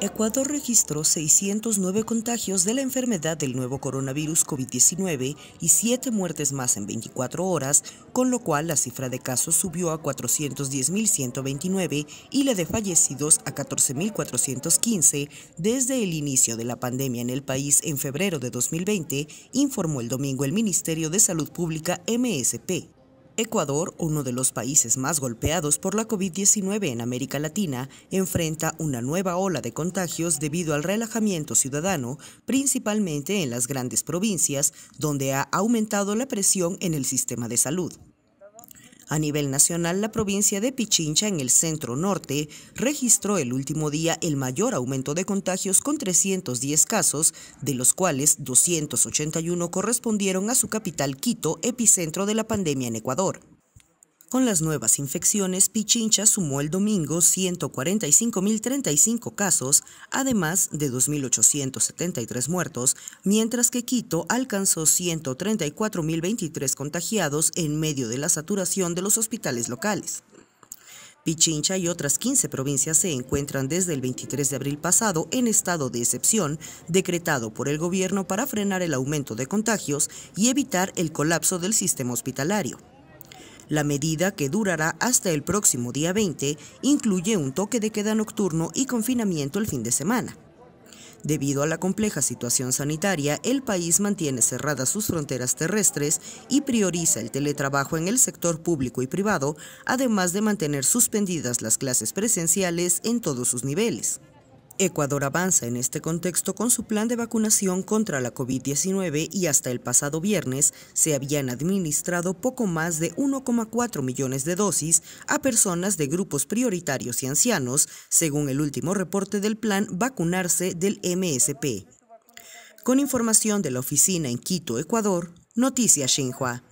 Ecuador registró 609 contagios de la enfermedad del nuevo coronavirus COVID-19 y 7 muertes más en 24 horas, con lo cual la cifra de casos subió a 410.129 y la de fallecidos a 14.415 desde el inicio de la pandemia en el país en febrero de 2020, informó el domingo el Ministerio de Salud Pública MSP. Ecuador, uno de los países más golpeados por la COVID-19 en América Latina, enfrenta una nueva ola de contagios debido al relajamiento ciudadano, principalmente en las grandes provincias, donde ha aumentado la presión en el sistema de salud. A nivel nacional, la provincia de Pichincha, en el centro norte, registró el último día el mayor aumento de contagios con 310 casos, de los cuales 281 correspondieron a su capital Quito, epicentro de la pandemia en Ecuador. Con las nuevas infecciones, Pichincha sumó el domingo 145.035 casos, además de 2.873 muertos, mientras que Quito alcanzó 134.023 contagiados en medio de la saturación de los hospitales locales. Pichincha y otras 15 provincias se encuentran desde el 23 de abril pasado en estado de excepción, decretado por el gobierno para frenar el aumento de contagios y evitar el colapso del sistema hospitalario. La medida, que durará hasta el próximo día 20, incluye un toque de queda nocturno y confinamiento el fin de semana. Debido a la compleja situación sanitaria, el país mantiene cerradas sus fronteras terrestres y prioriza el teletrabajo en el sector público y privado, además de mantener suspendidas las clases presenciales en todos sus niveles. Ecuador avanza en este contexto con su plan de vacunación contra la COVID-19 y hasta el pasado viernes se habían administrado poco más de 1,4 millones de dosis a personas de grupos prioritarios y ancianos, según el último reporte del plan Vacunarse del MSP. Con información de la oficina en Quito, Ecuador, Noticias Xinhua.